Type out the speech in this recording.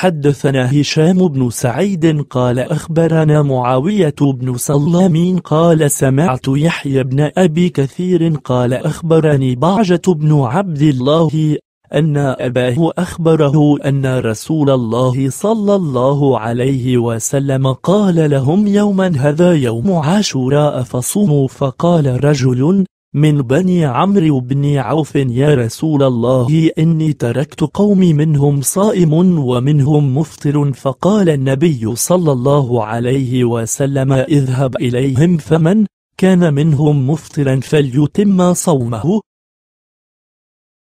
حدثنا هشام بن سعيد قال أخبرنا معاوية بن سلام قال سمعت يحيى بن أبي كثير قال أخبرني بعجة بن عبد الله أن أباه أخبره أن رسول الله صلى الله عليه وسلم قال لهم يوما هذا يوم عاشوراء فصوموا فقال رجل من بني عمرو بن عوف يا رسول الله إني تركت قومي منهم صائم ومنهم مفطر فقال النبي صلى الله عليه وسلم اذهب إليهم فمن كان منهم مفطرا فليتم صومه